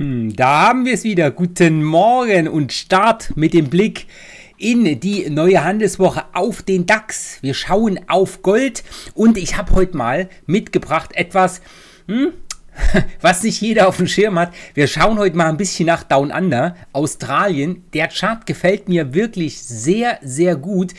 Hm, da haben wir es wieder. Guten Morgen und Start mit dem Blick in die neue Handelswoche auf den DAX. Wir schauen auf Gold und ich habe heute mal mitgebracht etwas, hm, was nicht jeder auf dem Schirm hat. Wir schauen heute mal ein bisschen nach Down Under, Australien. Der Chart gefällt mir wirklich sehr, sehr gut.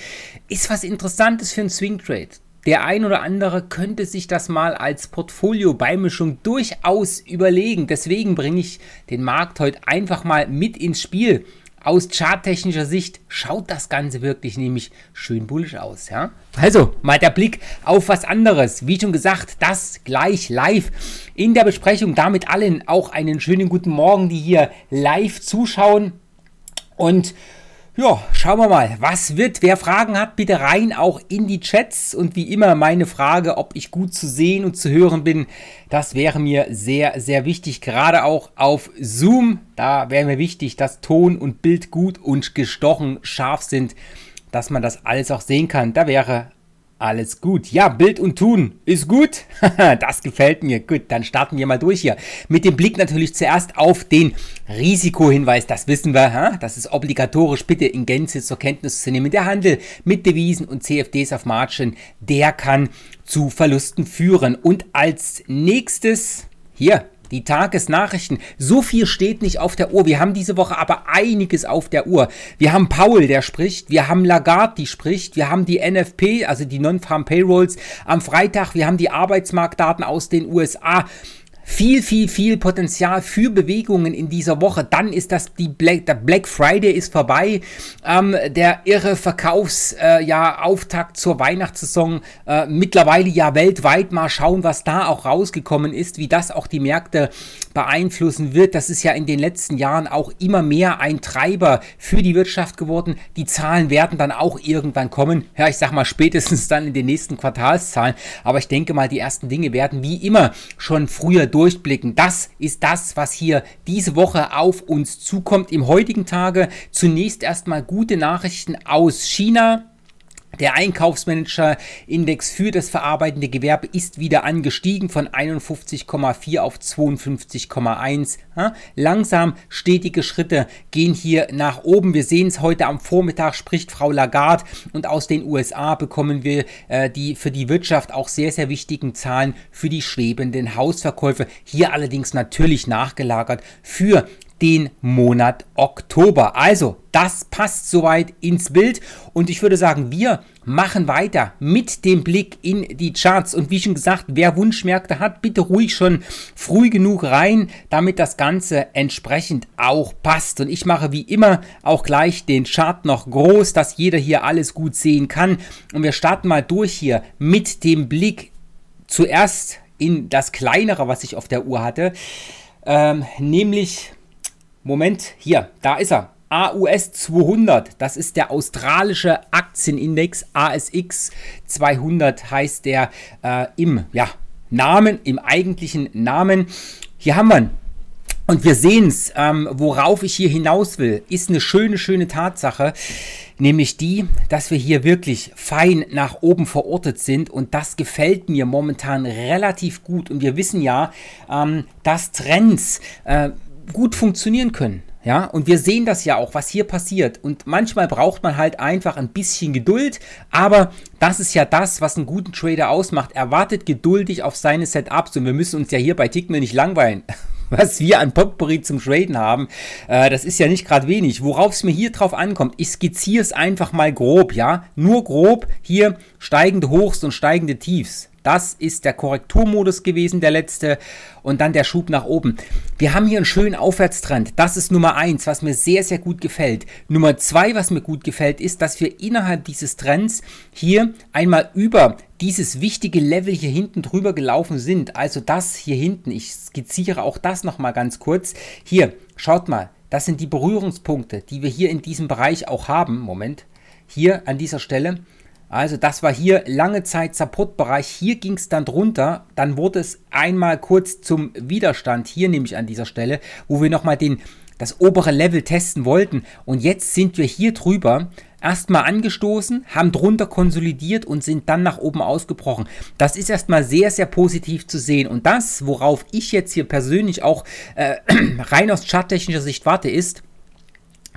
Ist was Interessantes für einen Swing Trade. Der ein oder andere könnte sich das mal als Portfolio-Beimischung durchaus überlegen. Deswegen bringe ich den Markt heute einfach mal mit ins Spiel. Aus charttechnischer Sicht schaut das Ganze wirklich nämlich schön bullisch aus. Ja? Also mal der Blick auf was anderes. Wie schon gesagt, das gleich live in der Besprechung. Damit allen auch einen schönen guten Morgen, die hier live zuschauen. Und ja, schauen wir mal, was wird. Wer Fragen hat, bitte rein auch in die Chats. Und wie immer meine Frage, ob ich gut zu sehen und zu hören bin, das wäre mir sehr, sehr wichtig. Gerade auch auf Zoom, da wäre mir wichtig, dass Ton und Bild gut und gestochen scharf sind, dass man das alles auch sehen kann. Da wäre alles gut. Ja, Bild und Tun ist gut. das gefällt mir. Gut, dann starten wir mal durch hier. Mit dem Blick natürlich zuerst auf den Risikohinweis. Das wissen wir. Ha? Das ist obligatorisch. Bitte in Gänze zur Kenntnis zu nehmen. Der Handel mit Devisen und CFDs auf Margin, der kann zu Verlusten führen. Und als nächstes hier die Tagesnachrichten. So viel steht nicht auf der Uhr. Wir haben diese Woche aber einiges auf der Uhr. Wir haben Paul, der spricht. Wir haben Lagarde, die spricht. Wir haben die NFP, also die Non-Farm Payrolls am Freitag. Wir haben die Arbeitsmarktdaten aus den USA viel, viel, viel Potenzial für Bewegungen in dieser Woche. Dann ist das die Black, der Black Friday ist vorbei. Ähm, der irre Verkaufsauftakt äh, ja, zur Weihnachtssaison. Äh, mittlerweile ja weltweit mal schauen, was da auch rausgekommen ist, wie das auch die Märkte beeinflussen wird. Das ist ja in den letzten Jahren auch immer mehr ein Treiber für die Wirtschaft geworden. Die Zahlen werden dann auch irgendwann kommen. Ja, ich sag mal spätestens dann in den nächsten Quartalszahlen. Aber ich denke mal, die ersten Dinge werden wie immer schon früher durch durchblicken. Das ist das, was hier diese Woche auf uns zukommt im heutigen Tage. Zunächst erstmal gute Nachrichten aus China. Der Einkaufsmanager-Index für das verarbeitende Gewerbe ist wieder angestiegen von 51,4 auf 52,1. Langsam stetige Schritte gehen hier nach oben. Wir sehen es heute am Vormittag, spricht Frau Lagarde und aus den USA bekommen wir äh, die für die Wirtschaft auch sehr, sehr wichtigen Zahlen für die schwebenden Hausverkäufe. Hier allerdings natürlich nachgelagert für den Monat Oktober. Also, das passt soweit ins Bild und ich würde sagen, wir machen weiter mit dem Blick in die Charts und wie schon gesagt, wer Wunschmärkte hat, bitte ruhig schon früh genug rein, damit das Ganze entsprechend auch passt und ich mache wie immer auch gleich den Chart noch groß, dass jeder hier alles gut sehen kann und wir starten mal durch hier mit dem Blick zuerst in das kleinere, was ich auf der Uhr hatte, ähm, nämlich Moment, hier, da ist er. AUS 200, das ist der australische Aktienindex ASX 200 heißt der äh, im ja, Namen, im eigentlichen Namen. Hier haben wir ihn. Und wir sehen es, ähm, worauf ich hier hinaus will, ist eine schöne, schöne Tatsache, nämlich die, dass wir hier wirklich fein nach oben verortet sind und das gefällt mir momentan relativ gut. Und wir wissen ja, ähm, dass Trends... Äh, gut funktionieren können. Ja, und wir sehen das ja auch, was hier passiert. Und manchmal braucht man halt einfach ein bisschen Geduld, aber das ist ja das, was einen guten Trader ausmacht. Er wartet geduldig auf seine Setups und wir müssen uns ja hier bei Tickmill nicht langweilen was wir an Potpourri zum Traden haben, äh, das ist ja nicht gerade wenig. Worauf es mir hier drauf ankommt, ich skizziere es einfach mal grob, ja. Nur grob hier steigende Hochs und steigende Tiefs. Das ist der Korrekturmodus gewesen, der letzte. Und dann der Schub nach oben. Wir haben hier einen schönen Aufwärtstrend. Das ist Nummer eins, was mir sehr, sehr gut gefällt. Nummer zwei, was mir gut gefällt, ist, dass wir innerhalb dieses Trends hier einmal über dieses wichtige Level hier hinten drüber gelaufen sind. Also das hier hinten. Ich skizziere auch das nochmal ganz kurz. Hier, schaut mal. Das sind die Berührungspunkte, die wir hier in diesem Bereich auch haben. Moment, hier an dieser Stelle. Also das war hier lange Zeit Supportbereich. Hier ging es dann drunter. Dann wurde es einmal kurz zum Widerstand. Hier nämlich an dieser Stelle, wo wir nochmal den, das obere Level testen wollten. Und jetzt sind wir hier drüber. Erstmal angestoßen, haben drunter konsolidiert und sind dann nach oben ausgebrochen. Das ist erstmal sehr, sehr positiv zu sehen. Und das, worauf ich jetzt hier persönlich auch äh, rein aus charttechnischer Sicht warte, ist,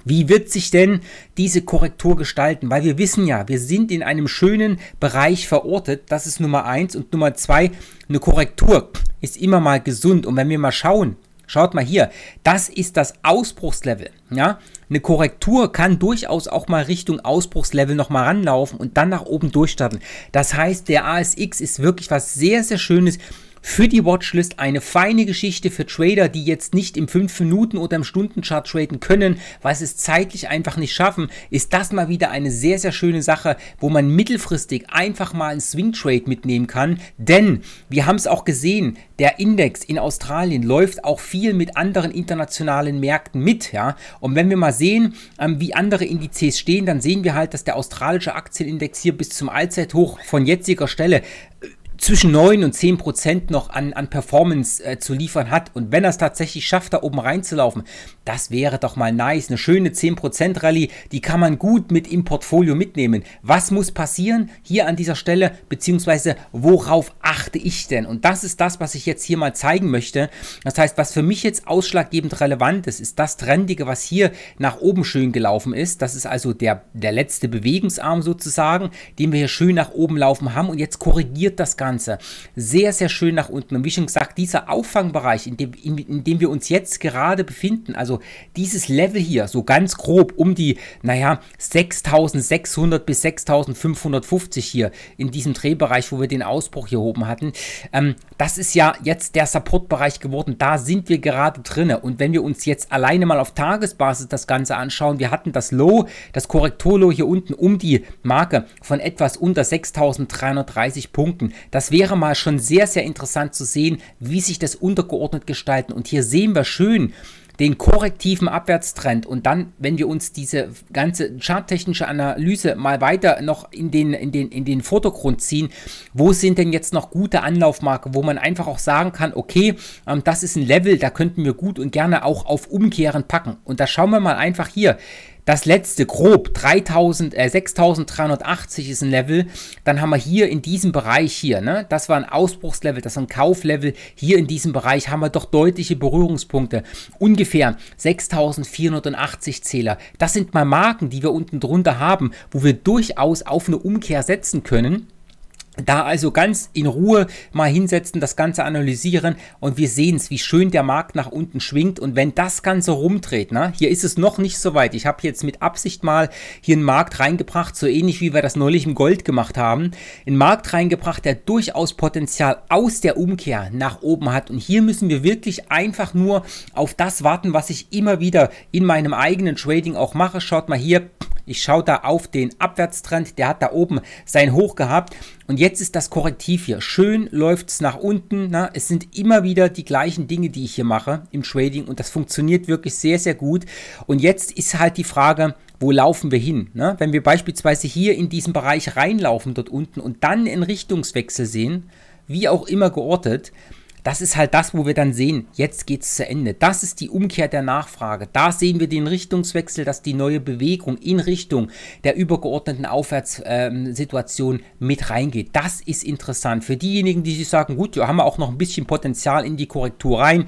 wie wird sich denn diese Korrektur gestalten? Weil wir wissen ja, wir sind in einem schönen Bereich verortet. Das ist Nummer eins. Und Nummer zwei, eine Korrektur ist immer mal gesund. Und wenn wir mal schauen, Schaut mal hier, das ist das Ausbruchslevel. Ja? Eine Korrektur kann durchaus auch mal Richtung Ausbruchslevel nochmal ranlaufen und dann nach oben durchstarten. Das heißt, der ASX ist wirklich was sehr, sehr Schönes für die Watchlist eine feine Geschichte für Trader, die jetzt nicht im 5 Minuten oder im Stundenchart traden können, weil sie es zeitlich einfach nicht schaffen, ist das mal wieder eine sehr, sehr schöne Sache, wo man mittelfristig einfach mal einen Swing Trade mitnehmen kann. Denn wir haben es auch gesehen, der Index in Australien läuft auch viel mit anderen internationalen Märkten mit. Ja? Und wenn wir mal sehen, ähm, wie andere Indizes stehen, dann sehen wir halt, dass der australische Aktienindex hier bis zum Allzeithoch von jetziger Stelle äh, zwischen 9 und 10 Prozent noch an, an Performance äh, zu liefern hat. Und wenn er es tatsächlich schafft, da oben reinzulaufen, das wäre doch mal nice. Eine schöne 10 Prozent Rallye, die kann man gut mit im Portfolio mitnehmen. Was muss passieren hier an dieser Stelle, beziehungsweise worauf achte ich denn? Und das ist das, was ich jetzt hier mal zeigen möchte. Das heißt, was für mich jetzt ausschlaggebend relevant ist, ist das Trendige, was hier nach oben schön gelaufen ist. Das ist also der, der letzte Bewegungsarm sozusagen, den wir hier schön nach oben laufen haben. Und jetzt korrigiert das Ganze. Ganze sehr, sehr schön nach unten. Und wie schon gesagt, dieser Auffangbereich, in dem, in, in dem wir uns jetzt gerade befinden, also dieses Level hier, so ganz grob um die, naja, 6600 bis 6550 hier in diesem Drehbereich, wo wir den Ausbruch hier oben hatten, ähm, das ist ja jetzt der Supportbereich geworden. Da sind wir gerade drin. Und wenn wir uns jetzt alleine mal auf Tagesbasis das Ganze anschauen, wir hatten das Low, das Korrekturlow hier unten um die Marke von etwas unter 6330 Punkten. Das das wäre mal schon sehr, sehr interessant zu sehen, wie sich das untergeordnet gestalten. Und hier sehen wir schön, den korrektiven Abwärtstrend und dann, wenn wir uns diese ganze charttechnische Analyse mal weiter noch in den, in, den, in den Vordergrund ziehen, wo sind denn jetzt noch gute Anlaufmarken, wo man einfach auch sagen kann, okay, ähm, das ist ein Level, da könnten wir gut und gerne auch auf Umkehren packen. Und da schauen wir mal einfach hier. Das letzte grob 3000, äh, 6380 ist ein Level. Dann haben wir hier in diesem Bereich hier, ne? Das war ein Ausbruchslevel, das war ein Kauflevel. Hier in diesem Bereich haben wir doch deutliche Berührungspunkte. Ungefähr 6480 Zähler. Das sind mal Marken, die wir unten drunter haben, wo wir durchaus auf eine Umkehr setzen können. Da also ganz in Ruhe mal hinsetzen, das Ganze analysieren und wir sehen es, wie schön der Markt nach unten schwingt. Und wenn das Ganze rumdreht, ne, hier ist es noch nicht so weit. Ich habe jetzt mit Absicht mal hier einen Markt reingebracht, so ähnlich wie wir das neulich im Gold gemacht haben. Einen Markt reingebracht, der durchaus Potenzial aus der Umkehr nach oben hat. Und hier müssen wir wirklich einfach nur auf das warten, was ich immer wieder in meinem eigenen Trading auch mache. Schaut mal hier, ich schaue da auf den Abwärtstrend. Der hat da oben sein Hoch gehabt. Und jetzt ist das Korrektiv hier. Schön läuft es nach unten. Na? Es sind immer wieder die gleichen Dinge, die ich hier mache im Trading. Und das funktioniert wirklich sehr, sehr gut. Und jetzt ist halt die Frage, wo laufen wir hin? Ne? Wenn wir beispielsweise hier in diesen Bereich reinlaufen, dort unten, und dann einen Richtungswechsel sehen, wie auch immer geortet, das ist halt das, wo wir dann sehen, jetzt geht's zu Ende. Das ist die Umkehr der Nachfrage. Da sehen wir den Richtungswechsel, dass die neue Bewegung in Richtung der übergeordneten Aufwärtssituation mit reingeht. Das ist interessant. Für diejenigen, die sich sagen, gut, ja, haben wir auch noch ein bisschen Potenzial in die Korrektur rein,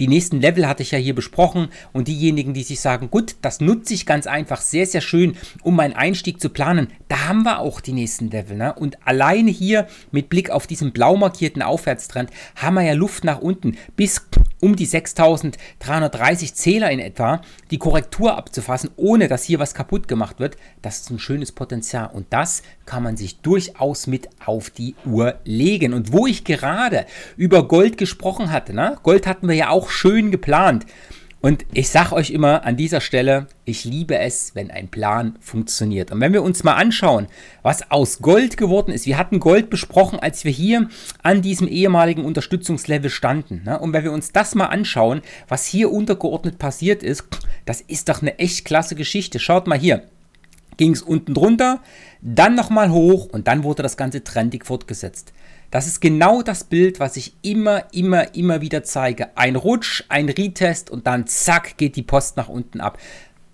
die nächsten Level hatte ich ja hier besprochen und diejenigen, die sich sagen, gut, das nutze ich ganz einfach sehr, sehr schön, um meinen Einstieg zu planen, da haben wir auch die nächsten Level. Ne? Und alleine hier mit Blick auf diesen blau markierten Aufwärtstrend haben wir ja Luft nach unten bis um die 6330 Zähler in etwa, die Korrektur abzufassen, ohne dass hier was kaputt gemacht wird. Das ist ein schönes Potenzial und das kann man sich durchaus mit auf die Uhr legen. Und wo ich gerade über Gold gesprochen hatte, ne? Gold hatten wir ja auch auch schön geplant. Und ich sage euch immer an dieser Stelle, ich liebe es, wenn ein Plan funktioniert. Und wenn wir uns mal anschauen, was aus Gold geworden ist. Wir hatten Gold besprochen, als wir hier an diesem ehemaligen Unterstützungslevel standen. Ne? Und wenn wir uns das mal anschauen, was hier untergeordnet passiert ist, das ist doch eine echt klasse Geschichte. Schaut mal hier ging es unten drunter, dann nochmal hoch und dann wurde das Ganze trendig fortgesetzt. Das ist genau das Bild, was ich immer, immer, immer wieder zeige. Ein Rutsch, ein Retest und dann zack geht die Post nach unten ab.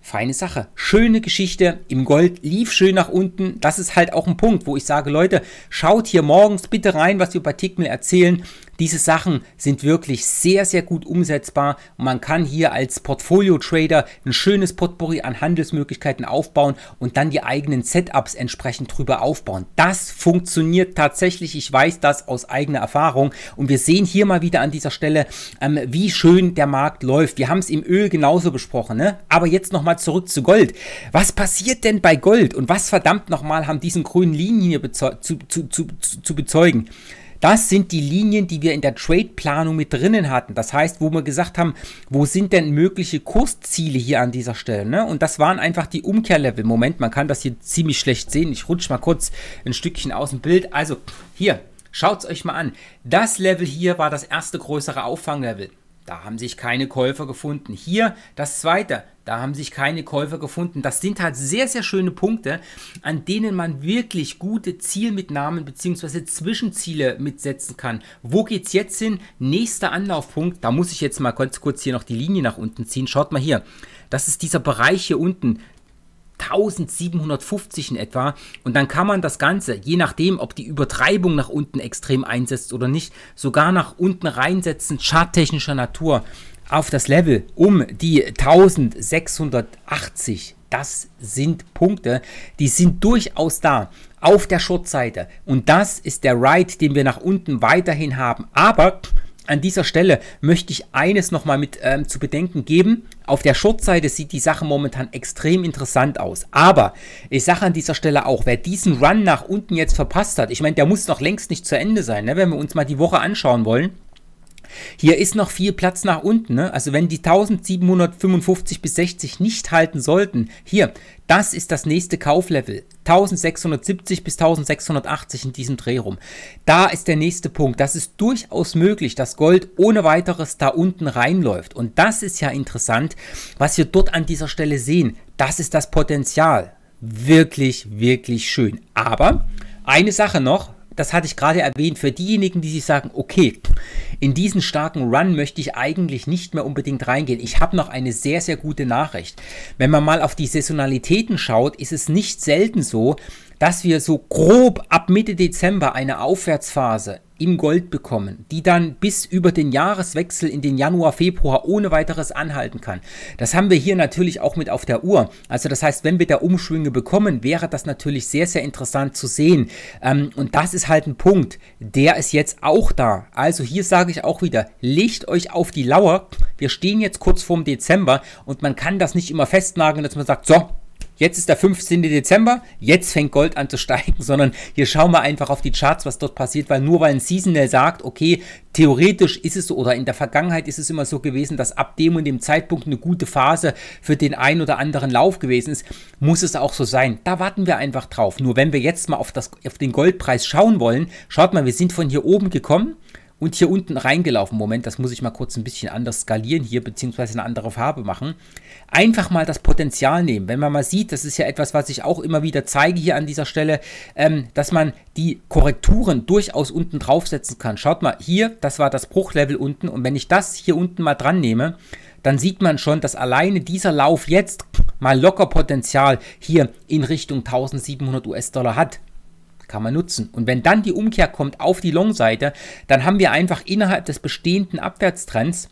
Feine Sache. Schöne Geschichte. Im Gold lief schön nach unten. Das ist halt auch ein Punkt, wo ich sage, Leute, schaut hier morgens bitte rein, was wir bei Tickmill erzählen. Diese Sachen sind wirklich sehr, sehr gut umsetzbar und man kann hier als Portfolio-Trader ein schönes Potpourri an Handelsmöglichkeiten aufbauen und dann die eigenen Setups entsprechend drüber aufbauen. Das funktioniert tatsächlich. Ich weiß das aus eigener Erfahrung und wir sehen hier mal wieder an dieser Stelle, ähm, wie schön der Markt läuft. Wir haben es im Öl genauso besprochen, ne? aber jetzt nochmal zurück zu Gold. Was passiert denn bei Gold und was verdammt nochmal haben diesen grünen Linien hier zu, zu, zu, zu bezeugen? Das sind die Linien, die wir in der Trade-Planung mit drinnen hatten. Das heißt, wo wir gesagt haben, wo sind denn mögliche Kursziele hier an dieser Stelle? Ne? Und das waren einfach die Umkehrlevel. Moment, man kann das hier ziemlich schlecht sehen. Ich rutsche mal kurz ein Stückchen aus dem Bild. Also hier, schaut es euch mal an. Das Level hier war das erste größere Auffanglevel. Da haben sich keine Käufer gefunden. Hier das zweite, da haben sich keine Käufer gefunden. Das sind halt sehr, sehr schöne Punkte, an denen man wirklich gute Zielmitnahmen bzw. Zwischenziele mitsetzen kann. Wo geht's jetzt hin? Nächster Anlaufpunkt, da muss ich jetzt mal kurz, kurz hier noch die Linie nach unten ziehen. Schaut mal hier. Das ist dieser Bereich hier unten. 1750 in etwa. Und dann kann man das Ganze, je nachdem, ob die Übertreibung nach unten extrem einsetzt oder nicht, sogar nach unten reinsetzen, charttechnischer Natur, auf das Level um die 1680. Das sind Punkte, die sind durchaus da auf der Shortseite. Und das ist der Ride, den wir nach unten weiterhin haben. Aber an dieser Stelle möchte ich eines nochmal mit ähm, zu bedenken geben. Auf der Short-Seite sieht die Sache momentan extrem interessant aus. Aber ich sage an dieser Stelle auch, wer diesen Run nach unten jetzt verpasst hat, ich meine, der muss noch längst nicht zu Ende sein, ne? wenn wir uns mal die Woche anschauen wollen. Hier ist noch viel Platz nach unten. Ne? Also wenn die 1755 bis 60 nicht halten sollten, hier, das ist das nächste Kauflevel. 1670 bis 1680 in diesem Dreh rum. Da ist der nächste Punkt. Das ist durchaus möglich, dass Gold ohne weiteres da unten reinläuft. Und das ist ja interessant, was wir dort an dieser Stelle sehen. Das ist das Potenzial. Wirklich, wirklich schön. Aber eine Sache noch, das hatte ich gerade erwähnt, für diejenigen, die sich sagen, okay, in diesen starken Run möchte ich eigentlich nicht mehr unbedingt reingehen. Ich habe noch eine sehr, sehr gute Nachricht. Wenn man mal auf die Saisonalitäten schaut, ist es nicht selten so, dass wir so grob ab Mitte Dezember eine Aufwärtsphase in Gold bekommen, die dann bis über den Jahreswechsel in den Januar, Februar ohne weiteres anhalten kann. Das haben wir hier natürlich auch mit auf der Uhr. Also das heißt, wenn wir da Umschwünge bekommen, wäre das natürlich sehr, sehr interessant zu sehen. Ähm, und das ist halt ein Punkt, der ist jetzt auch da. Also hier sage ich auch wieder, legt euch auf die Lauer. Wir stehen jetzt kurz vorm Dezember und man kann das nicht immer festnageln, dass man sagt, so, jetzt ist der 15. Dezember, jetzt fängt Gold an zu steigen, sondern hier schauen wir einfach auf die Charts, was dort passiert, weil nur weil ein Seasonal sagt, okay, theoretisch ist es so oder in der Vergangenheit ist es immer so gewesen, dass ab dem und dem Zeitpunkt eine gute Phase für den einen oder anderen Lauf gewesen ist, muss es auch so sein. Da warten wir einfach drauf. Nur wenn wir jetzt mal auf, das, auf den Goldpreis schauen wollen, schaut mal, wir sind von hier oben gekommen, und hier unten reingelaufen. Moment, das muss ich mal kurz ein bisschen anders skalieren hier, beziehungsweise eine andere Farbe machen. Einfach mal das Potenzial nehmen. Wenn man mal sieht, das ist ja etwas, was ich auch immer wieder zeige hier an dieser Stelle, ähm, dass man die Korrekturen durchaus unten draufsetzen kann. Schaut mal, hier, das war das Bruchlevel unten und wenn ich das hier unten mal dran nehme, dann sieht man schon, dass alleine dieser Lauf jetzt mal locker Potenzial hier in Richtung 1700 US-Dollar hat kann man nutzen. Und wenn dann die Umkehr kommt auf die Long-Seite, dann haben wir einfach innerhalb des bestehenden Abwärtstrends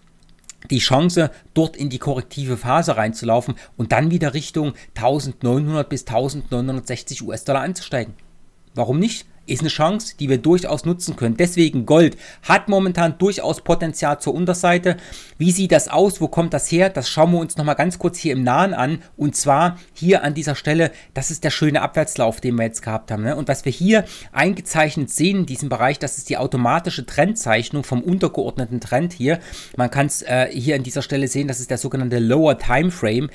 die Chance, dort in die korrektive Phase reinzulaufen und dann wieder Richtung 1900 bis 1960 US-Dollar anzusteigen. Warum nicht? ist eine Chance, die wir durchaus nutzen können. Deswegen Gold hat momentan durchaus Potenzial zur Unterseite. Wie sieht das aus? Wo kommt das her? Das schauen wir uns nochmal ganz kurz hier im Nahen an. Und zwar hier an dieser Stelle, das ist der schöne Abwärtslauf, den wir jetzt gehabt haben. Ne? Und was wir hier eingezeichnet sehen in diesem Bereich, das ist die automatische Trendzeichnung vom untergeordneten Trend hier. Man kann es äh, hier an dieser Stelle sehen, das ist der sogenannte Lower Time Frame.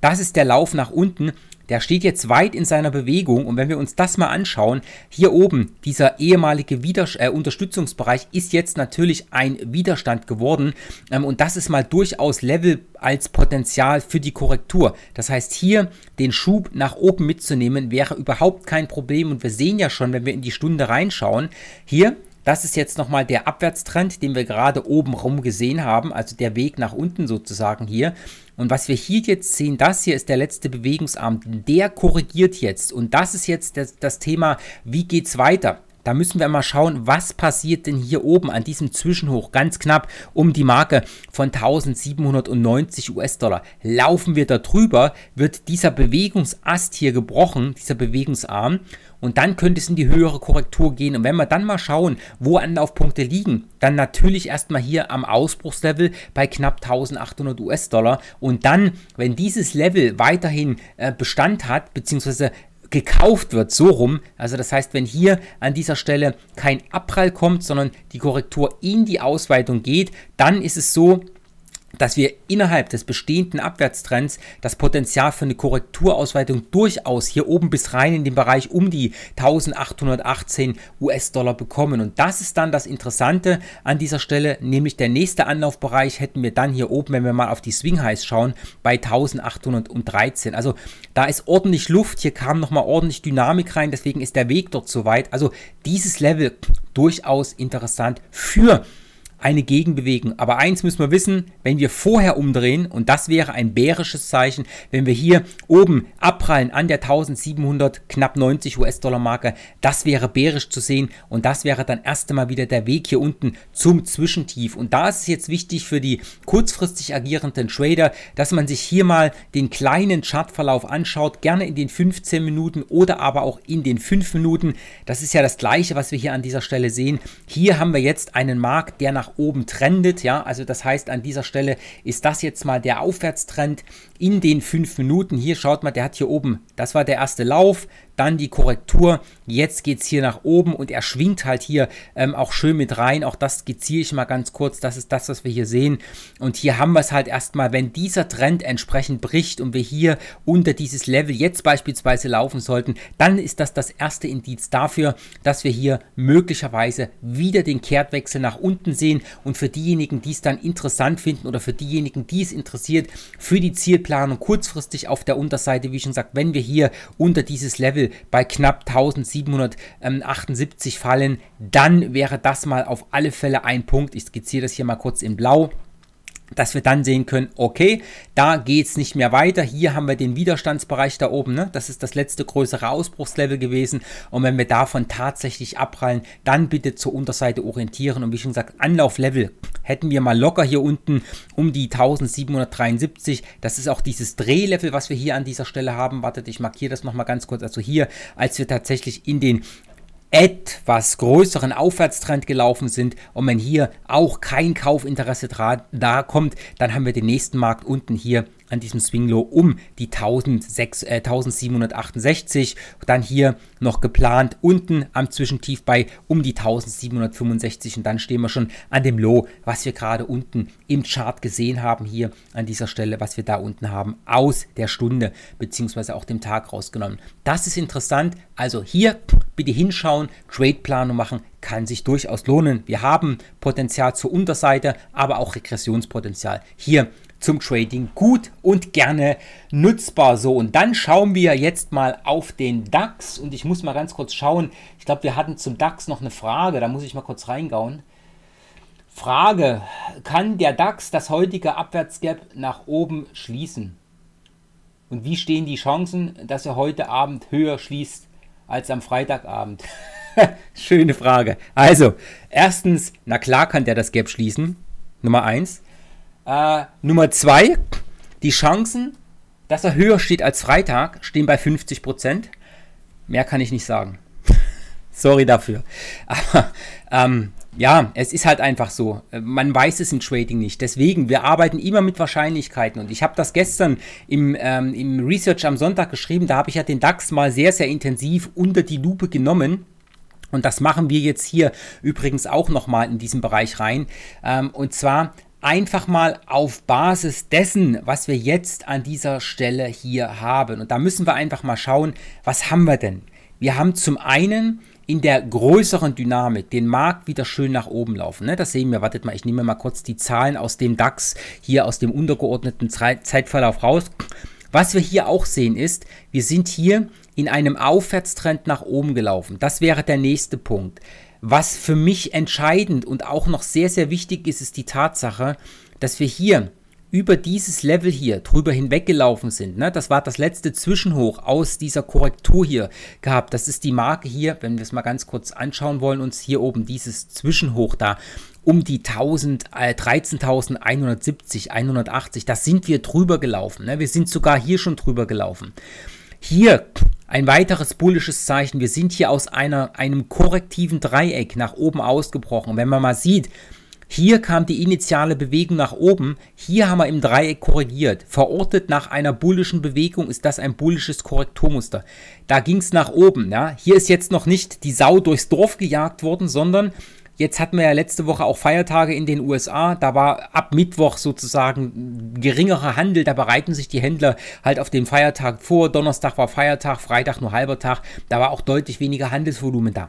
Das ist der Lauf nach unten der steht jetzt weit in seiner Bewegung und wenn wir uns das mal anschauen, hier oben, dieser ehemalige Widers äh, Unterstützungsbereich ist jetzt natürlich ein Widerstand geworden ähm, und das ist mal durchaus Level als Potenzial für die Korrektur. Das heißt, hier den Schub nach oben mitzunehmen wäre überhaupt kein Problem und wir sehen ja schon, wenn wir in die Stunde reinschauen, hier das ist jetzt nochmal der Abwärtstrend, den wir gerade oben rum gesehen haben, also der Weg nach unten sozusagen hier. Und was wir hier jetzt sehen, das hier ist der letzte Bewegungsarm, der korrigiert jetzt. Und das ist jetzt das, das Thema, wie geht's weiter? Da müssen wir mal schauen, was passiert denn hier oben an diesem Zwischenhoch ganz knapp um die Marke von 1790 US-Dollar. Laufen wir da drüber, wird dieser Bewegungsast hier gebrochen, dieser Bewegungsarm und dann könnte es in die höhere Korrektur gehen. Und wenn wir dann mal schauen, wo Anlaufpunkte liegen, dann natürlich erstmal hier am Ausbruchslevel bei knapp 1800 US-Dollar. Und dann, wenn dieses Level weiterhin äh, Bestand hat, beziehungsweise gekauft wird, so rum. Also das heißt, wenn hier an dieser Stelle kein Abprall kommt, sondern die Korrektur in die Ausweitung geht, dann ist es so, dass wir innerhalb des bestehenden Abwärtstrends das Potenzial für eine Korrekturausweitung durchaus hier oben bis rein in den Bereich um die 1818 US-Dollar bekommen. Und das ist dann das Interessante an dieser Stelle, nämlich der nächste Anlaufbereich hätten wir dann hier oben, wenn wir mal auf die Swing Highs schauen, bei 1813. Also da ist ordentlich Luft, hier kam nochmal ordentlich Dynamik rein, deswegen ist der Weg dort so weit. Also dieses Level durchaus interessant für die eine Gegenbewegung. Aber eins müssen wir wissen, wenn wir vorher umdrehen, und das wäre ein bärisches Zeichen, wenn wir hier oben abprallen an der 1700 knapp 90 US-Dollar Marke, das wäre bärisch zu sehen und das wäre dann erst einmal wieder der Weg hier unten zum Zwischentief. Und da ist es jetzt wichtig für die kurzfristig agierenden Trader, dass man sich hier mal den kleinen Chartverlauf anschaut, gerne in den 15 Minuten oder aber auch in den 5 Minuten. Das ist ja das gleiche, was wir hier an dieser Stelle sehen. Hier haben wir jetzt einen Markt, der nach nach oben trendet. Ja, also das heißt, an dieser Stelle ist das jetzt mal der Aufwärtstrend in den fünf Minuten. Hier schaut mal, der hat hier oben, das war der erste Lauf, dann die Korrektur. Jetzt geht es hier nach oben und er schwingt halt hier ähm, auch schön mit rein. Auch das skizziere ich mal ganz kurz. Das ist das, was wir hier sehen. Und hier haben wir es halt erstmal, wenn dieser Trend entsprechend bricht und wir hier unter dieses Level jetzt beispielsweise laufen sollten, dann ist das das erste Indiz dafür, dass wir hier möglicherweise wieder den Kehrtwechsel nach unten sehen. Und für diejenigen, die es dann interessant finden oder für diejenigen, die es interessiert, für die Zielplanung kurzfristig auf der Unterseite, wie ich schon gesagt, wenn wir hier unter dieses Level April bei knapp 1778 fallen, dann wäre das mal auf alle Fälle ein Punkt. Ich skizziere das hier mal kurz in Blau dass wir dann sehen können, okay, da geht es nicht mehr weiter. Hier haben wir den Widerstandsbereich da oben. Ne? Das ist das letzte größere Ausbruchslevel gewesen. Und wenn wir davon tatsächlich abprallen, dann bitte zur Unterseite orientieren. Und wie schon gesagt, Anlauflevel hätten wir mal locker hier unten um die 1773. Das ist auch dieses Drehlevel, was wir hier an dieser Stelle haben. Wartet, ich markiere das nochmal ganz kurz. Also hier, als wir tatsächlich in den etwas größeren Aufwärtstrend gelaufen sind und wenn hier auch kein Kaufinteresse da kommt, dann haben wir den nächsten Markt unten hier an diesem Swing-Low um die 1006, äh, 1768. Dann hier noch geplant unten am Zwischentief bei um die 1765 und dann stehen wir schon an dem Low, was wir gerade unten im Chart gesehen haben, hier an dieser Stelle, was wir da unten haben, aus der Stunde beziehungsweise auch dem Tag rausgenommen. Das ist interessant. Also hier bitte hinschauen, Trade-Planung machen, kann sich durchaus lohnen. Wir haben Potenzial zur Unterseite, aber auch Regressionspotenzial. Hier zum Trading gut und gerne nutzbar. So, und dann schauen wir jetzt mal auf den DAX und ich muss mal ganz kurz schauen. Ich glaube, wir hatten zum DAX noch eine Frage, da muss ich mal kurz reingauen. Frage, kann der DAX das heutige Abwärtsgap nach oben schließen? Und wie stehen die Chancen, dass er heute Abend höher schließt als am Freitagabend? Schöne Frage. Also, erstens, na klar kann der das Gap schließen. Nummer eins. Äh, Nummer zwei, die Chancen, dass er höher steht als Freitag, stehen bei 50 Prozent. Mehr kann ich nicht sagen. Sorry dafür. Aber ähm, ja, es ist halt einfach so. Äh, man weiß es im Trading nicht. Deswegen, wir arbeiten immer mit Wahrscheinlichkeiten. Und ich habe das gestern im, ähm, im Research am Sonntag geschrieben. Da habe ich ja den DAX mal sehr, sehr intensiv unter die Lupe genommen. Und das machen wir jetzt hier übrigens auch nochmal in diesen Bereich rein. Ähm, und zwar einfach mal auf Basis dessen, was wir jetzt an dieser Stelle hier haben. Und da müssen wir einfach mal schauen, was haben wir denn? Wir haben zum einen in der größeren Dynamik den Markt wieder schön nach oben laufen. Ne? Das sehen wir. Wartet mal, ich nehme mal kurz die Zahlen aus dem DAX hier aus dem untergeordneten Zeitverlauf raus. Was wir hier auch sehen ist, wir sind hier in einem Aufwärtstrend nach oben gelaufen. Das wäre der nächste Punkt. Was für mich entscheidend und auch noch sehr, sehr wichtig ist, ist die Tatsache, dass wir hier über dieses Level hier drüber hinweggelaufen sind. Ne? Das war das letzte Zwischenhoch aus dieser Korrektur hier gehabt. Das ist die Marke hier, wenn wir es mal ganz kurz anschauen wollen, uns hier oben dieses Zwischenhoch da um die äh, 13.170, 180. Da sind wir drüber gelaufen. Ne? Wir sind sogar hier schon drüber gelaufen. Hier ein weiteres bullisches Zeichen. Wir sind hier aus einer, einem korrektiven Dreieck nach oben ausgebrochen. Wenn man mal sieht, hier kam die initiale Bewegung nach oben, hier haben wir im Dreieck korrigiert. Verortet nach einer bullischen Bewegung ist das ein bullisches Korrekturmuster. Da ging es nach oben. Ja? Hier ist jetzt noch nicht die Sau durchs Dorf gejagt worden, sondern Jetzt hatten wir ja letzte Woche auch Feiertage in den USA. Da war ab Mittwoch sozusagen geringerer Handel. Da bereiten sich die Händler halt auf den Feiertag vor. Donnerstag war Feiertag, Freitag nur halber Tag. Da war auch deutlich weniger Handelsvolumen da.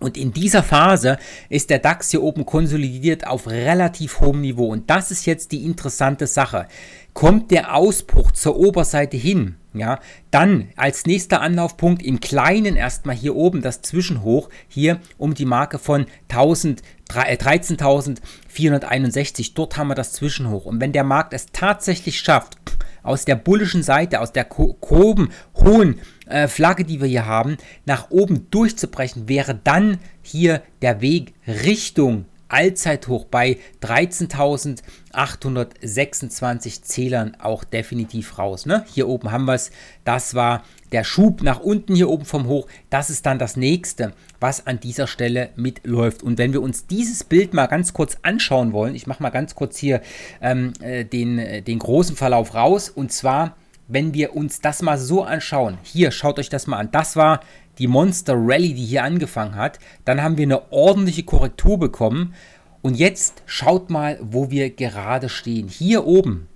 Und in dieser Phase ist der DAX hier oben konsolidiert auf relativ hohem Niveau. Und das ist jetzt die interessante Sache. Kommt der Ausbruch zur Oberseite hin, ja, dann als nächster Anlaufpunkt im Kleinen erstmal hier oben das Zwischenhoch hier um die Marke von 13.461. Äh, Dort haben wir das Zwischenhoch. Und wenn der Markt es tatsächlich schafft, aus der bullischen Seite, aus der groben, hohen äh, Flagge, die wir hier haben, nach oben durchzubrechen, wäre dann hier der Weg Richtung Allzeithoch bei 13.826 Zählern auch definitiv raus. Ne? Hier oben haben wir es. Das war der Schub nach unten hier oben vom Hoch. Das ist dann das nächste, was an dieser Stelle mitläuft. Und wenn wir uns dieses Bild mal ganz kurz anschauen wollen, ich mache mal ganz kurz hier ähm, äh, den, äh, den großen Verlauf raus. Und zwar wenn wir uns das mal so anschauen, hier schaut euch das mal an, das war die Monster Rally, die hier angefangen hat, dann haben wir eine ordentliche Korrektur bekommen und jetzt schaut mal, wo wir gerade stehen. Hier oben,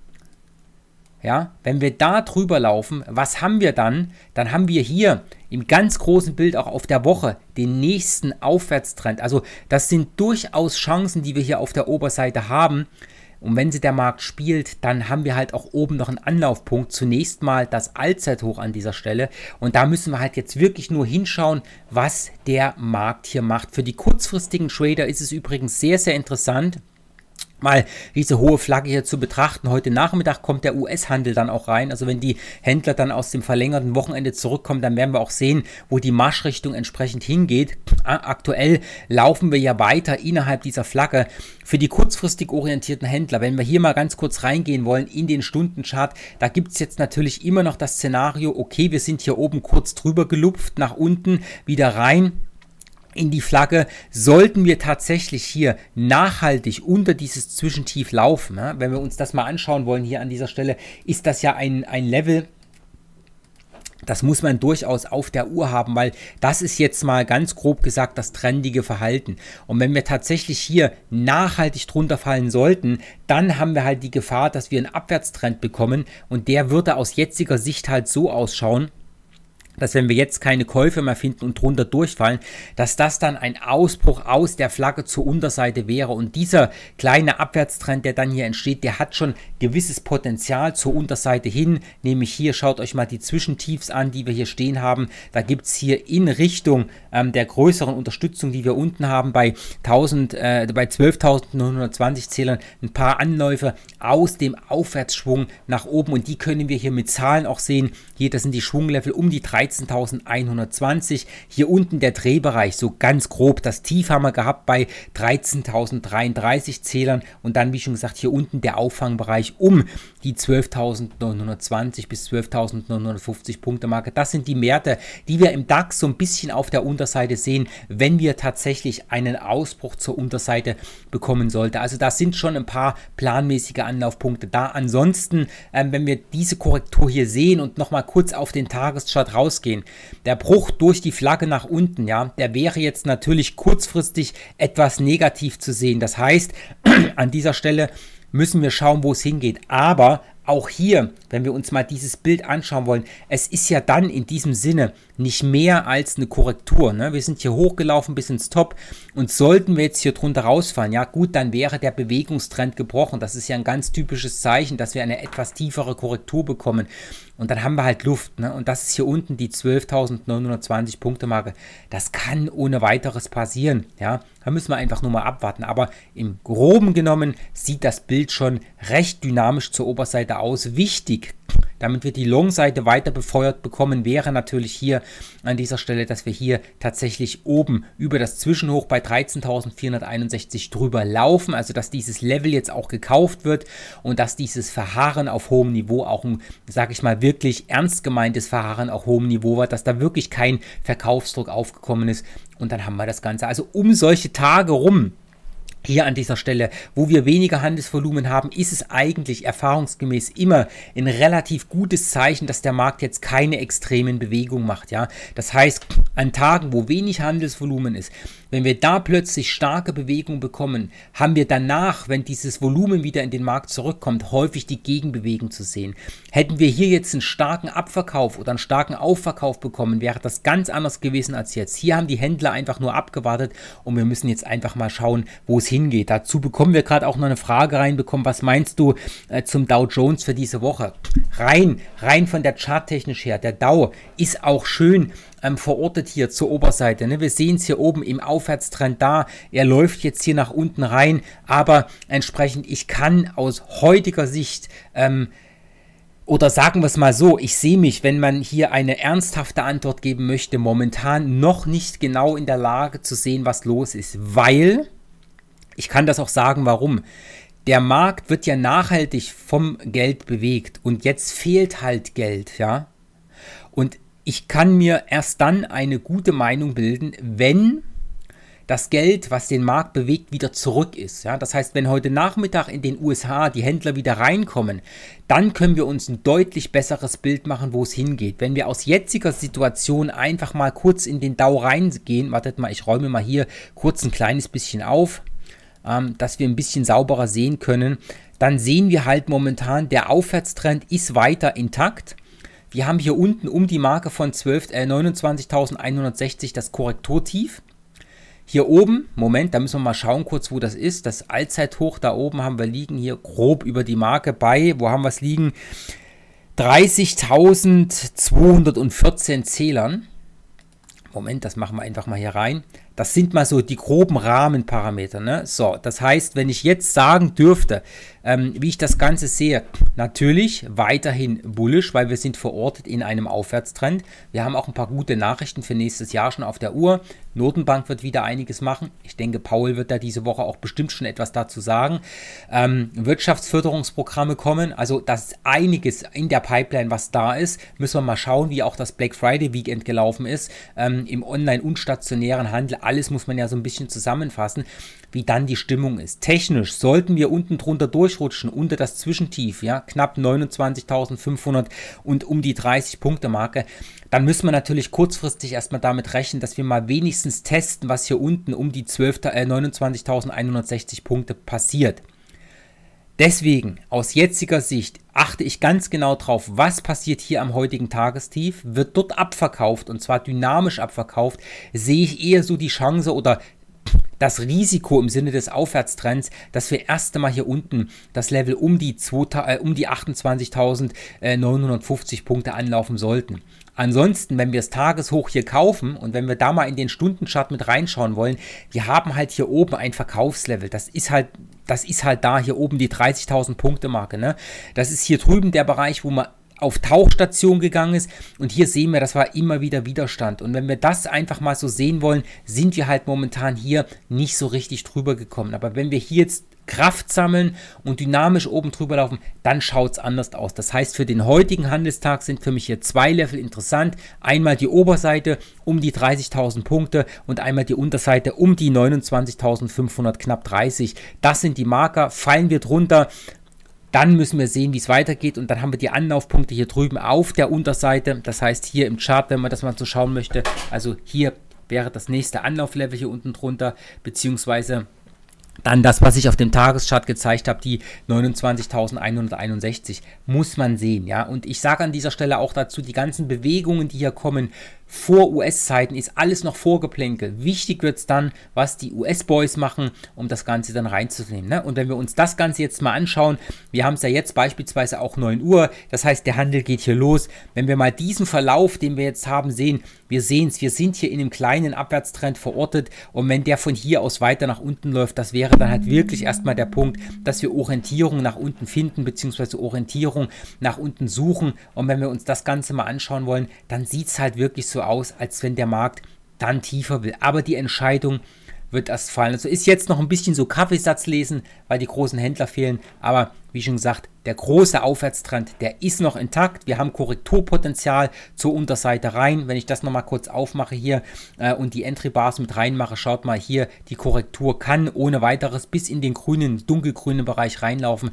ja, wenn wir da drüber laufen, was haben wir dann? Dann haben wir hier im ganz großen Bild auch auf der Woche den nächsten Aufwärtstrend. Also das sind durchaus Chancen, die wir hier auf der Oberseite haben. Und wenn sie der Markt spielt, dann haben wir halt auch oben noch einen Anlaufpunkt. Zunächst mal das Allzeithoch an dieser Stelle. Und da müssen wir halt jetzt wirklich nur hinschauen, was der Markt hier macht. Für die kurzfristigen Trader ist es übrigens sehr, sehr interessant mal diese hohe Flagge hier zu betrachten. Heute Nachmittag kommt der US-Handel dann auch rein. Also wenn die Händler dann aus dem verlängerten Wochenende zurückkommen, dann werden wir auch sehen, wo die Marschrichtung entsprechend hingeht. Aktuell laufen wir ja weiter innerhalb dieser Flagge. Für die kurzfristig orientierten Händler, wenn wir hier mal ganz kurz reingehen wollen in den Stundenchart, da gibt es jetzt natürlich immer noch das Szenario, okay, wir sind hier oben kurz drüber gelupft, nach unten wieder rein in die Flagge, sollten wir tatsächlich hier nachhaltig unter dieses Zwischentief laufen. Ja? Wenn wir uns das mal anschauen wollen hier an dieser Stelle, ist das ja ein, ein Level, das muss man durchaus auf der Uhr haben, weil das ist jetzt mal ganz grob gesagt das trendige Verhalten. Und wenn wir tatsächlich hier nachhaltig drunter fallen sollten, dann haben wir halt die Gefahr, dass wir einen Abwärtstrend bekommen und der würde aus jetziger Sicht halt so ausschauen, dass wenn wir jetzt keine Käufe mehr finden und drunter durchfallen, dass das dann ein Ausbruch aus der Flagge zur Unterseite wäre. Und dieser kleine Abwärtstrend, der dann hier entsteht, der hat schon gewisses Potenzial zur Unterseite hin. Nämlich hier, schaut euch mal die Zwischentiefs an, die wir hier stehen haben. Da gibt es hier in Richtung ähm, der größeren Unterstützung, die wir unten haben, bei, äh, bei 12.920 Zählern ein paar Anläufe aus dem Aufwärtsschwung nach oben. Und die können wir hier mit Zahlen auch sehen. Hier, das sind die Schwunglevel um die 30. 13.120. Hier unten der Drehbereich, so ganz grob. Das Tief haben wir gehabt bei 13.033 Zählern und dann, wie schon gesagt, hier unten der Auffangbereich um die 12.920 bis 12.950 Punkte Marke. Das sind die Werte, die wir im DAX so ein bisschen auf der Unterseite sehen, wenn wir tatsächlich einen Ausbruch zur Unterseite bekommen sollten. Also das sind schon ein paar planmäßige Anlaufpunkte da. Ansonsten, ähm, wenn wir diese Korrektur hier sehen und nochmal kurz auf den Tageschart rausgehen, der Bruch durch die Flagge nach unten, ja, der wäre jetzt natürlich kurzfristig etwas negativ zu sehen. Das heißt, an dieser Stelle müssen wir schauen, wo es hingeht. Aber auch hier, wenn wir uns mal dieses Bild anschauen wollen, es ist ja dann in diesem Sinne nicht mehr als eine Korrektur. Ne? Wir sind hier hochgelaufen bis ins Top und sollten wir jetzt hier drunter rausfallen, ja gut, dann wäre der Bewegungstrend gebrochen. Das ist ja ein ganz typisches Zeichen, dass wir eine etwas tiefere Korrektur bekommen. Und dann haben wir halt Luft. Ne? Und das ist hier unten die 12.920 Punkte Marke. Das kann ohne weiteres passieren. Ja? Da müssen wir einfach nur mal abwarten. Aber im groben genommen sieht das Bild schon recht dynamisch zur Oberseite aus. Wichtig damit wir die Long-Seite weiter befeuert bekommen, wäre natürlich hier an dieser Stelle, dass wir hier tatsächlich oben über das Zwischenhoch bei 13.461 drüber laufen, also dass dieses Level jetzt auch gekauft wird und dass dieses Verharren auf hohem Niveau auch ein, sag ich mal, wirklich ernst gemeintes Verharren auf hohem Niveau war, dass da wirklich kein Verkaufsdruck aufgekommen ist und dann haben wir das Ganze. Also um solche Tage rum hier an dieser Stelle, wo wir weniger Handelsvolumen haben, ist es eigentlich erfahrungsgemäß immer ein relativ gutes Zeichen, dass der Markt jetzt keine extremen Bewegungen macht. Ja? Das heißt, an Tagen, wo wenig Handelsvolumen ist, wenn wir da plötzlich starke Bewegung bekommen, haben wir danach, wenn dieses Volumen wieder in den Markt zurückkommt, häufig die Gegenbewegung zu sehen. Hätten wir hier jetzt einen starken Abverkauf oder einen starken Aufverkauf bekommen, wäre das ganz anders gewesen als jetzt. Hier haben die Händler einfach nur abgewartet und wir müssen jetzt einfach mal schauen, wo es hingeht. Dazu bekommen wir gerade auch noch eine Frage reinbekommen. Was meinst du äh, zum Dow Jones für diese Woche? Rein, rein von der charttechnisch her. Der Dow ist auch schön ähm, verortet hier zur Oberseite. Ne? Wir sehen es hier oben im Aufwärtstrend da. Er läuft jetzt hier nach unten rein, aber entsprechend, ich kann aus heutiger Sicht ähm, oder sagen wir es mal so, ich sehe mich, wenn man hier eine ernsthafte Antwort geben möchte, momentan noch nicht genau in der Lage zu sehen, was los ist, weil ich kann das auch sagen, warum. Der Markt wird ja nachhaltig vom Geld bewegt und jetzt fehlt halt Geld, ja. Und ich kann mir erst dann eine gute Meinung bilden, wenn das Geld, was den Markt bewegt, wieder zurück ist. Ja, das heißt, wenn heute Nachmittag in den USA die Händler wieder reinkommen, dann können wir uns ein deutlich besseres Bild machen, wo es hingeht. Wenn wir aus jetziger Situation einfach mal kurz in den Dow reingehen, wartet mal, ich räume mal hier kurz ein kleines bisschen auf, ähm, dass wir ein bisschen sauberer sehen können, dann sehen wir halt momentan, der Aufwärtstrend ist weiter intakt. Wir haben hier unten um die Marke von äh, 29.160 das Korrekturtief. Hier oben, Moment, da müssen wir mal schauen kurz, wo das ist. Das Allzeithoch da oben haben wir liegen hier grob über die Marke bei, wo haben wir es liegen? 30.214 Zählern. Moment, das machen wir einfach mal hier rein. Das sind mal so die groben Rahmenparameter. Ne? So, das heißt, wenn ich jetzt sagen dürfte, ähm, wie ich das Ganze sehe, natürlich weiterhin bullisch, weil wir sind verortet in einem Aufwärtstrend. Wir haben auch ein paar gute Nachrichten für nächstes Jahr schon auf der Uhr. Notenbank wird wieder einiges machen. Ich denke, Paul wird da diese Woche auch bestimmt schon etwas dazu sagen. Ähm, Wirtschaftsförderungsprogramme kommen. Also das ist einiges in der Pipeline, was da ist. Müssen wir mal schauen, wie auch das Black Friday Weekend gelaufen ist. Ähm, Im online- und stationären Handel. Alles muss man ja so ein bisschen zusammenfassen wie dann die Stimmung ist. Technisch sollten wir unten drunter durchrutschen, unter das Zwischentief, ja, knapp 29.500 und um die 30 Punkte Marke, dann müssen wir natürlich kurzfristig erstmal damit rechnen, dass wir mal wenigstens testen, was hier unten um die äh, 29.160 Punkte passiert. Deswegen, aus jetziger Sicht, achte ich ganz genau drauf, was passiert hier am heutigen Tagestief. Wird dort abverkauft und zwar dynamisch abverkauft, sehe ich eher so die Chance oder das Risiko im Sinne des Aufwärtstrends, dass wir erst einmal hier unten das Level um die, äh, um die 28.950 Punkte anlaufen sollten. Ansonsten, wenn wir das Tageshoch hier kaufen und wenn wir da mal in den Stundenchart mit reinschauen wollen, wir haben halt hier oben ein Verkaufslevel. Das ist halt, das ist halt da hier oben die 30.000 Punkte Marke. Ne? Das ist hier drüben der Bereich, wo man auf Tauchstation gegangen ist. Und hier sehen wir, das war immer wieder Widerstand. Und wenn wir das einfach mal so sehen wollen, sind wir halt momentan hier nicht so richtig drüber gekommen. Aber wenn wir hier jetzt Kraft sammeln und dynamisch oben drüber laufen, dann schaut es anders aus. Das heißt, für den heutigen Handelstag sind für mich hier zwei Level interessant. Einmal die Oberseite um die 30.000 Punkte und einmal die Unterseite um die 29.500, knapp 30. Das sind die Marker. Fallen wir drunter, dann müssen wir sehen, wie es weitergeht und dann haben wir die Anlaufpunkte hier drüben auf der Unterseite. Das heißt hier im Chart, wenn man das mal so schauen möchte, also hier wäre das nächste Anlauflevel hier unten drunter, beziehungsweise dann das, was ich auf dem Tageschart gezeigt habe, die 29.161, muss man sehen, ja. Und ich sage an dieser Stelle auch dazu, die ganzen Bewegungen, die hier kommen, vor US-Zeiten ist alles noch Vorgeplänkel. Wichtig wird es dann, was die US-Boys machen, um das Ganze dann reinzunehmen. Ne? Und wenn wir uns das Ganze jetzt mal anschauen, wir haben es ja jetzt beispielsweise auch 9 Uhr, das heißt, der Handel geht hier los. Wenn wir mal diesen Verlauf, den wir jetzt haben, sehen, wir sehen es, wir sind hier in einem kleinen Abwärtstrend verortet und wenn der von hier aus weiter nach unten läuft, das wäre dann halt wirklich erstmal der Punkt, dass wir Orientierung nach unten finden, beziehungsweise Orientierung nach unten suchen. Und wenn wir uns das Ganze mal anschauen wollen, dann sieht es halt wirklich so aus, als wenn der Markt dann tiefer will. Aber die Entscheidung wird erst fallen. Also ist jetzt noch ein bisschen so Kaffeesatz lesen, weil die großen Händler fehlen. Aber wie schon gesagt, der große Aufwärtstrend, der ist noch intakt. Wir haben Korrekturpotenzial zur Unterseite rein. Wenn ich das nochmal kurz aufmache hier äh, und die Entry Bars mit reinmache, schaut mal hier, die Korrektur kann ohne weiteres bis in den grünen, dunkelgrünen Bereich reinlaufen.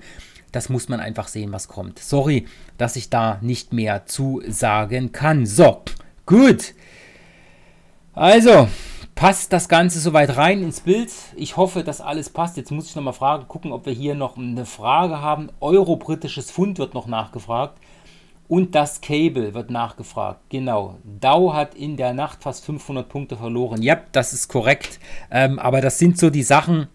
Das muss man einfach sehen, was kommt. Sorry, dass ich da nicht mehr zu sagen kann. So, Gut. Also, passt das Ganze soweit rein ins Bild. Ich hoffe, dass alles passt. Jetzt muss ich nochmal fragen, gucken, ob wir hier noch eine Frage haben. Euro-britisches Pfund wird noch nachgefragt. Und das Cable wird nachgefragt. Genau. Dow hat in der Nacht fast 500 Punkte verloren. Ja, das ist korrekt. Ähm, aber das sind so die Sachen,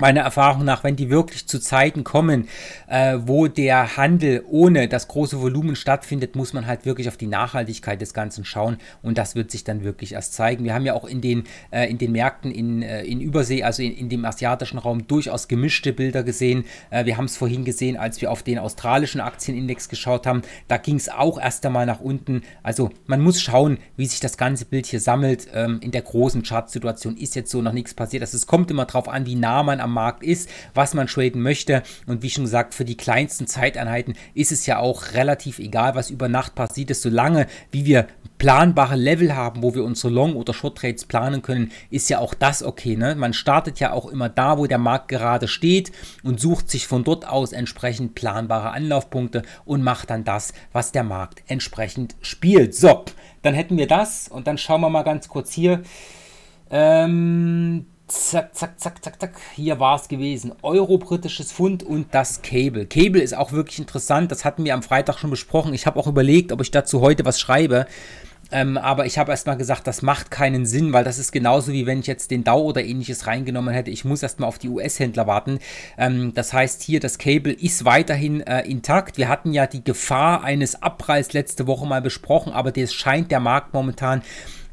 meiner Erfahrung nach, wenn die wirklich zu Zeiten kommen, äh, wo der Handel ohne das große Volumen stattfindet, muss man halt wirklich auf die Nachhaltigkeit des Ganzen schauen und das wird sich dann wirklich erst zeigen. Wir haben ja auch in den, äh, in den Märkten in, äh, in Übersee, also in, in dem asiatischen Raum, durchaus gemischte Bilder gesehen. Äh, wir haben es vorhin gesehen, als wir auf den australischen Aktienindex geschaut haben, da ging es auch erst einmal nach unten. Also man muss schauen, wie sich das ganze Bild hier sammelt. Ähm, in der großen Chartsituation ist jetzt so noch nichts passiert. Also es kommt immer darauf an, wie nah man am am Markt ist, was man traden möchte. Und wie schon gesagt, für die kleinsten Zeiteinheiten ist es ja auch relativ egal, was über Nacht passiert ist. Solange wie wir planbare Level haben, wo wir unsere Long- oder Short-Trades planen können, ist ja auch das okay. Ne? Man startet ja auch immer da, wo der Markt gerade steht und sucht sich von dort aus entsprechend planbare Anlaufpunkte und macht dann das, was der Markt entsprechend spielt. So, dann hätten wir das und dann schauen wir mal ganz kurz hier. Ähm, Zack, zack, zack, zack, zack. Hier war es gewesen. Euro, britisches Pfund und das Cable. Cable ist auch wirklich interessant. Das hatten wir am Freitag schon besprochen. Ich habe auch überlegt, ob ich dazu heute was schreibe. Ähm, aber ich habe erstmal gesagt, das macht keinen Sinn, weil das ist genauso wie wenn ich jetzt den DAO oder ähnliches reingenommen hätte. Ich muss erstmal auf die US-Händler warten. Ähm, das heißt hier, das Cable ist weiterhin äh, intakt. Wir hatten ja die Gefahr eines Abpralls letzte Woche mal besprochen, aber das scheint der Markt momentan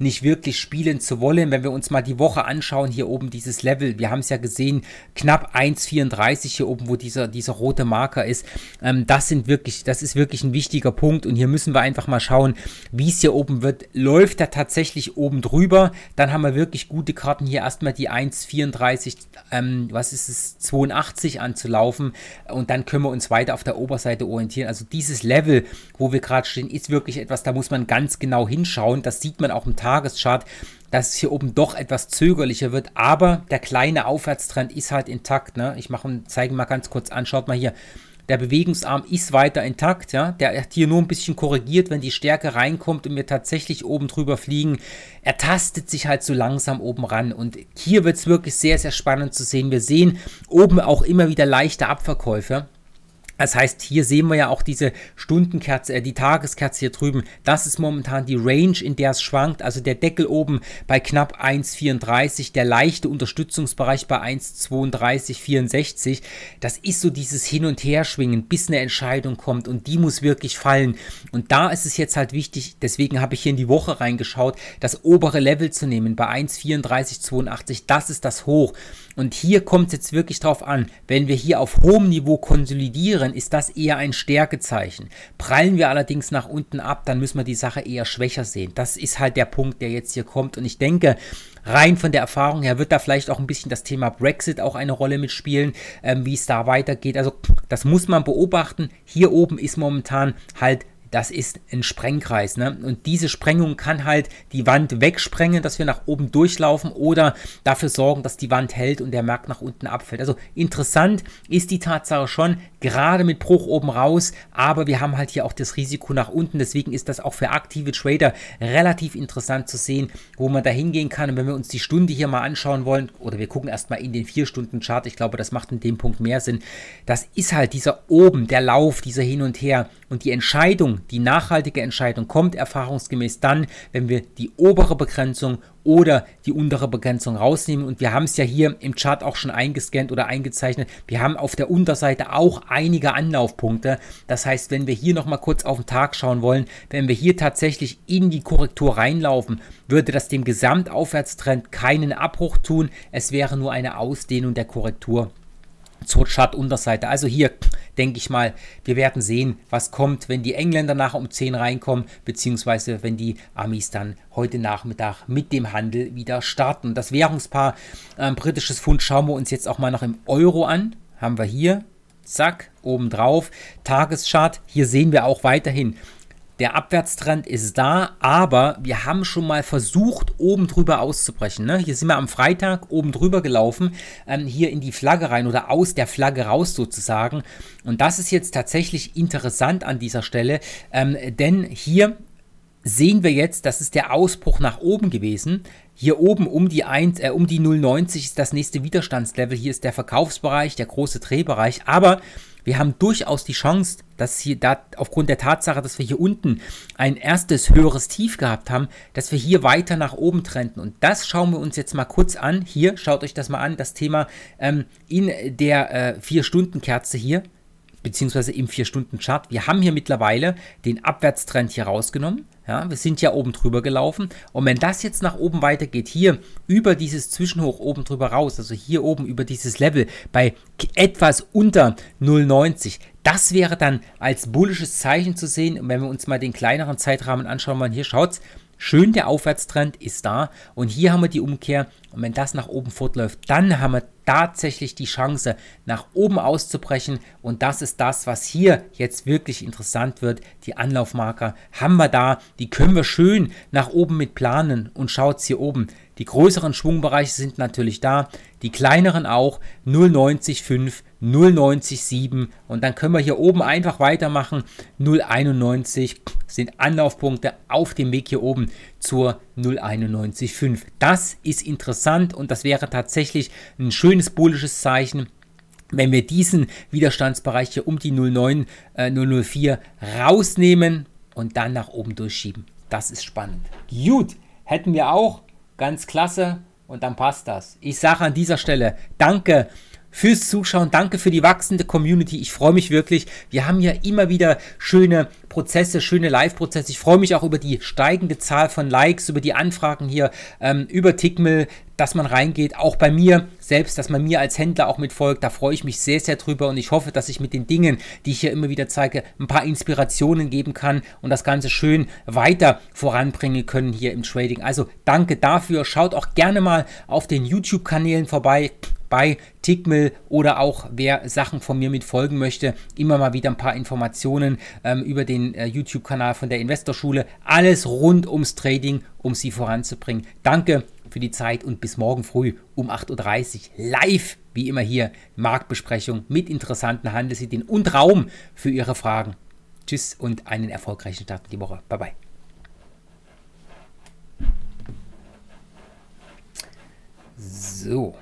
nicht wirklich spielen zu wollen. Wenn wir uns mal die Woche anschauen, hier oben dieses Level, wir haben es ja gesehen, knapp 1,34 hier oben, wo dieser, dieser rote Marker ist. Ähm, das sind wirklich, das ist wirklich ein wichtiger Punkt und hier müssen wir einfach mal schauen, wie es hier oben wird. Läuft er tatsächlich oben drüber, dann haben wir wirklich gute Karten hier erstmal die 1,34, ähm, was ist es, 82 anzulaufen und dann können wir uns weiter auf der Oberseite orientieren. Also dieses Level, wo wir gerade stehen, ist wirklich etwas, da muss man ganz genau hinschauen. Das sieht man auch im Tag Tageschart, dass es hier oben doch etwas zögerlicher wird, aber der kleine Aufwärtstrend ist halt intakt. Ne? Ich mache und zeige mal ganz kurz an, schaut mal hier. Der Bewegungsarm ist weiter intakt, ja. Der hat hier nur ein bisschen korrigiert, wenn die Stärke reinkommt und wir tatsächlich oben drüber fliegen. Er tastet sich halt so langsam oben ran. Und hier wird es wirklich sehr, sehr spannend zu sehen. Wir sehen oben auch immer wieder leichte Abverkäufe. Das heißt, hier sehen wir ja auch diese Stundenkerze, äh, die Tageskerze hier drüben. Das ist momentan die Range, in der es schwankt. Also der Deckel oben bei knapp 1,34, der leichte Unterstützungsbereich bei 1,32,64. Das ist so dieses Hin- und Herschwingen, bis eine Entscheidung kommt und die muss wirklich fallen. Und da ist es jetzt halt wichtig, deswegen habe ich hier in die Woche reingeschaut, das obere Level zu nehmen bei 1,34,82. Das ist das Hoch. Und hier kommt es jetzt wirklich drauf an, wenn wir hier auf hohem Niveau konsolidieren, ist das eher ein Stärkezeichen. Prallen wir allerdings nach unten ab, dann müssen wir die Sache eher schwächer sehen. Das ist halt der Punkt, der jetzt hier kommt. Und ich denke, rein von der Erfahrung her wird da vielleicht auch ein bisschen das Thema Brexit auch eine Rolle mitspielen, ähm, wie es da weitergeht. Also das muss man beobachten. Hier oben ist momentan halt das ist ein Sprengkreis. Ne? Und diese Sprengung kann halt die Wand wegsprengen, dass wir nach oben durchlaufen oder dafür sorgen, dass die Wand hält und der Markt nach unten abfällt. Also interessant ist die Tatsache schon, gerade mit Bruch oben raus, aber wir haben halt hier auch das Risiko nach unten, deswegen ist das auch für aktive Trader relativ interessant zu sehen, wo man da hingehen kann und wenn wir uns die Stunde hier mal anschauen wollen, oder wir gucken erstmal in den 4-Stunden-Chart, ich glaube, das macht in dem Punkt mehr Sinn, das ist halt dieser oben, der Lauf, dieser hin und her und die Entscheidung, die nachhaltige Entscheidung kommt erfahrungsgemäß dann, wenn wir die obere Begrenzung oder die untere Begrenzung rausnehmen. Und wir haben es ja hier im Chart auch schon eingescannt oder eingezeichnet. Wir haben auf der Unterseite auch einige Anlaufpunkte. Das heißt, wenn wir hier nochmal kurz auf den Tag schauen wollen, wenn wir hier tatsächlich in die Korrektur reinlaufen, würde das dem Gesamtaufwärtstrend keinen Abbruch tun. Es wäre nur eine Ausdehnung der Korrektur zur Chartunterseite. Also hier denke ich mal, wir werden sehen, was kommt, wenn die Engländer nachher um 10 reinkommen, beziehungsweise wenn die Amis dann heute Nachmittag mit dem Handel wieder starten. Das Währungspaar äh, britisches Pfund schauen wir uns jetzt auch mal noch im Euro an. Haben wir hier, zack, obendrauf, drauf, Tageschart. Hier sehen wir auch weiterhin der Abwärtstrend ist da, aber wir haben schon mal versucht, oben drüber auszubrechen. Ne? Hier sind wir am Freitag oben drüber gelaufen, ähm, hier in die Flagge rein oder aus der Flagge raus sozusagen. Und das ist jetzt tatsächlich interessant an dieser Stelle, ähm, denn hier sehen wir jetzt, das ist der Ausbruch nach oben gewesen. Hier oben um die, äh, um die 0,90 ist das nächste Widerstandslevel. Hier ist der Verkaufsbereich, der große Drehbereich. Aber wir haben durchaus die Chance, dass hier da aufgrund der Tatsache, dass wir hier unten ein erstes höheres Tief gehabt haben, dass wir hier weiter nach oben trennten. Und das schauen wir uns jetzt mal kurz an. Hier, schaut euch das mal an, das Thema ähm, in der äh, 4-Stunden-Kerze hier beziehungsweise im 4-Stunden-Chart. Wir haben hier mittlerweile den Abwärtstrend hier rausgenommen. Ja, wir sind ja oben drüber gelaufen. Und wenn das jetzt nach oben weitergeht, hier über dieses Zwischenhoch oben drüber raus, also hier oben über dieses Level bei etwas unter 0,90, das wäre dann als bullisches Zeichen zu sehen. Und wenn wir uns mal den kleineren Zeitrahmen anschauen, man hier schaut, schön der Aufwärtstrend ist da. Und hier haben wir die Umkehr und wenn das nach oben fortläuft, dann haben wir tatsächlich die Chance, nach oben auszubrechen. Und das ist das, was hier jetzt wirklich interessant wird. Die Anlaufmarker haben wir da. Die können wir schön nach oben mit planen. Und schaut hier oben. Die größeren Schwungbereiche sind natürlich da. Die kleineren auch. 0,905. 0,97 und dann können wir hier oben einfach weitermachen. 0,91 sind Anlaufpunkte auf dem Weg hier oben zur 0,91,5. Das ist interessant und das wäre tatsächlich ein schönes bullisches Zeichen wenn wir diesen Widerstandsbereich hier um die 09, äh, rausnehmen und dann nach oben durchschieben. Das ist spannend. Gut, hätten wir auch. Ganz klasse. Und dann passt das. Ich sage an dieser Stelle, danke fürs Zuschauen. Danke für die wachsende Community. Ich freue mich wirklich. Wir haben ja immer wieder schöne prozesse schöne Live-Prozesse. Ich freue mich auch über die steigende Zahl von Likes, über die Anfragen hier, ähm, über Tickmill, dass man reingeht. Auch bei mir selbst, dass man mir als Händler auch mitfolgt. Da freue ich mich sehr, sehr drüber und ich hoffe, dass ich mit den Dingen, die ich hier immer wieder zeige, ein paar Inspirationen geben kann und das Ganze schön weiter voranbringen können hier im Trading. Also danke dafür. Schaut auch gerne mal auf den YouTube-Kanälen vorbei bei Tickmill oder auch wer Sachen von mir mitfolgen möchte, immer mal wieder ein paar Informationen ähm, über den den äh, YouTube-Kanal von der Investorschule. Alles rund ums Trading, um Sie voranzubringen. Danke für die Zeit und bis morgen früh um 8.30 Uhr live, wie immer hier, Marktbesprechung mit interessanten Handelsideen und Raum für Ihre Fragen. Tschüss und einen erfolgreichen Start in die Woche. Bye bye. So.